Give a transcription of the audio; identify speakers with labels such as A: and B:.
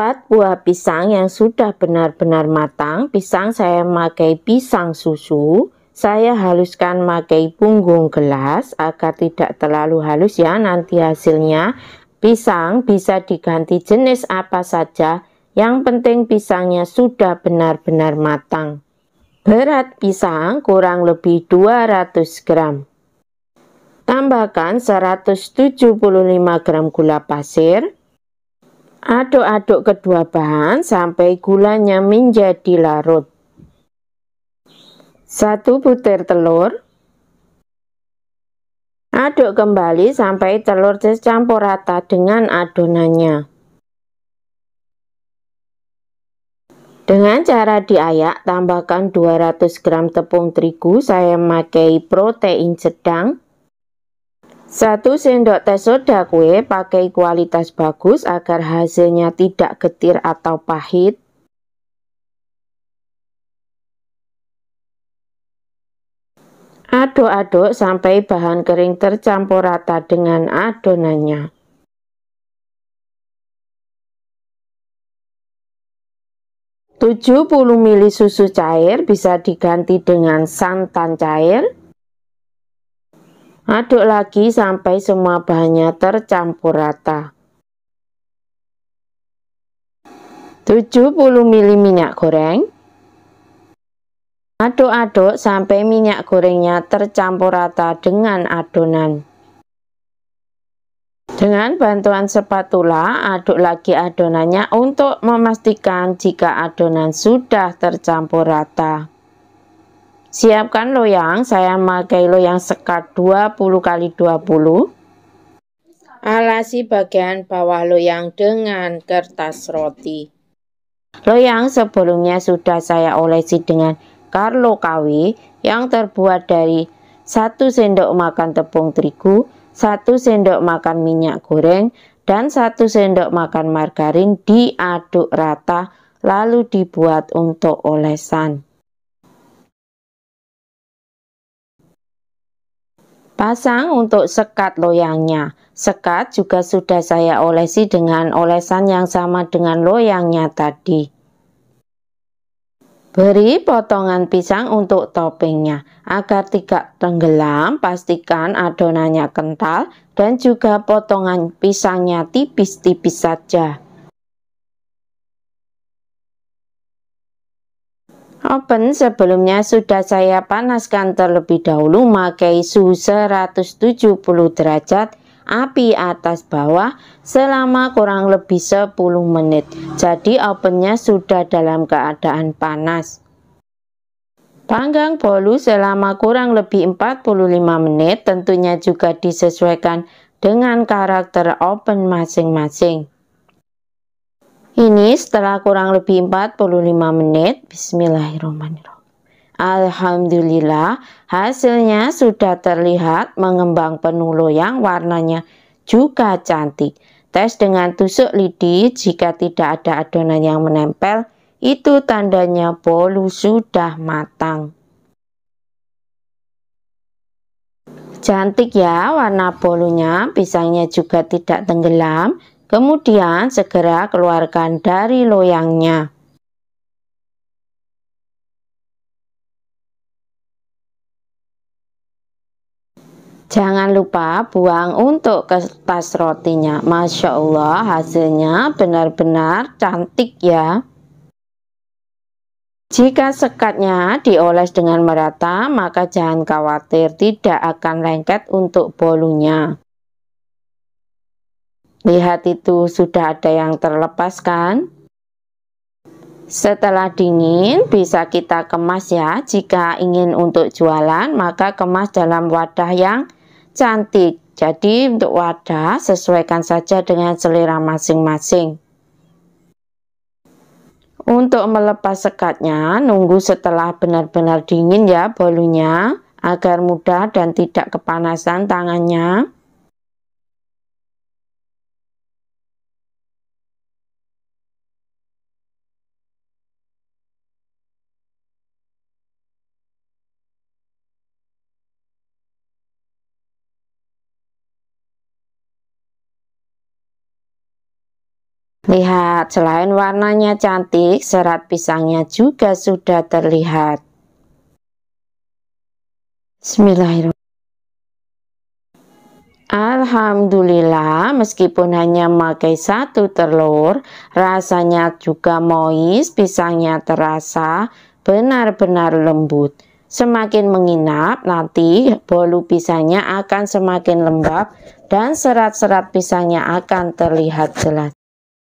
A: 4 buah pisang yang sudah benar-benar matang. Pisang saya pakai pisang susu. Saya haluskan pakai punggung gelas agar tidak terlalu halus ya nanti hasilnya. Pisang bisa diganti jenis apa saja. Yang penting pisangnya sudah benar-benar matang. Berat pisang kurang lebih 200 gram. Tambahkan 175 gram gula pasir, Aduk-aduk kedua bahan sampai gulanya menjadi larut. Satu butir telur. Aduk kembali sampai telur tercampur rata dengan adonannya. Dengan cara diayak, tambahkan 200 gram tepung terigu, saya memakai protein sedang, 1 sendok teh soda kue pakai kualitas bagus agar hasilnya tidak getir atau pahit. Aduk-aduk sampai bahan kering tercampur rata dengan adonannya. Tujuh puluh mili susu cair bisa diganti dengan santan cair. Aduk lagi sampai semua bahannya tercampur rata. 70 ml minyak goreng. Aduk-aduk sampai minyak gorengnya tercampur rata dengan adonan. Dengan bantuan spatula, aduk lagi adonannya untuk memastikan jika adonan sudah tercampur rata. Siapkan loyang, saya memakai loyang sekat 20 kali 20. Alasi bagian bawah loyang dengan kertas roti. Loyang sebelumnya sudah saya olesi dengan Carlo KW yang terbuat dari 1 sendok makan tepung terigu, 1 sendok makan minyak goreng, dan 1 sendok makan margarin diaduk rata lalu dibuat untuk olesan. Pasang untuk sekat loyangnya. Sekat juga sudah saya olesi dengan olesan yang sama dengan loyangnya tadi. Beri potongan pisang untuk toppingnya. Agar tidak tenggelam, pastikan adonannya kental dan juga potongan pisangnya tipis-tipis saja. Oven sebelumnya sudah saya panaskan terlebih dahulu pakai suhu 170 derajat api atas bawah selama kurang lebih 10 menit. Jadi ovennya sudah dalam keadaan panas. Panggang bolu selama kurang lebih 45 menit tentunya juga disesuaikan dengan karakter oven masing-masing. Ini setelah kurang lebih 45 menit. Bismillahirrahmanirrahim. Alhamdulillah, hasilnya sudah terlihat mengembang penuh loyang warnanya juga cantik. Tes dengan tusuk lidi jika tidak ada adonan yang menempel, itu tandanya bolu sudah matang. Cantik ya warna bolunya, pisangnya juga tidak tenggelam, Kemudian segera keluarkan dari loyangnya. Jangan lupa buang untuk kertas rotinya. Masya Allah hasilnya benar-benar cantik ya. Jika sekatnya dioles dengan merata, maka jangan khawatir tidak akan lengket untuk bolunya. Lihat itu sudah ada yang terlepaskan. Setelah dingin bisa kita kemas ya. Jika ingin untuk jualan maka kemas dalam wadah yang cantik. Jadi untuk wadah sesuaikan saja dengan selera masing-masing. Untuk melepas sekatnya, nunggu setelah benar-benar dingin ya bolunya agar mudah dan tidak kepanasan tangannya. Lihat, selain warnanya cantik, serat pisangnya juga sudah terlihat. Bismillahirrahmanirrahim. Alhamdulillah, meskipun hanya memakai satu telur, rasanya juga moist, pisangnya terasa benar-benar lembut. Semakin menginap, nanti bolu pisangnya akan semakin lembab dan serat-serat pisangnya akan terlihat jelas.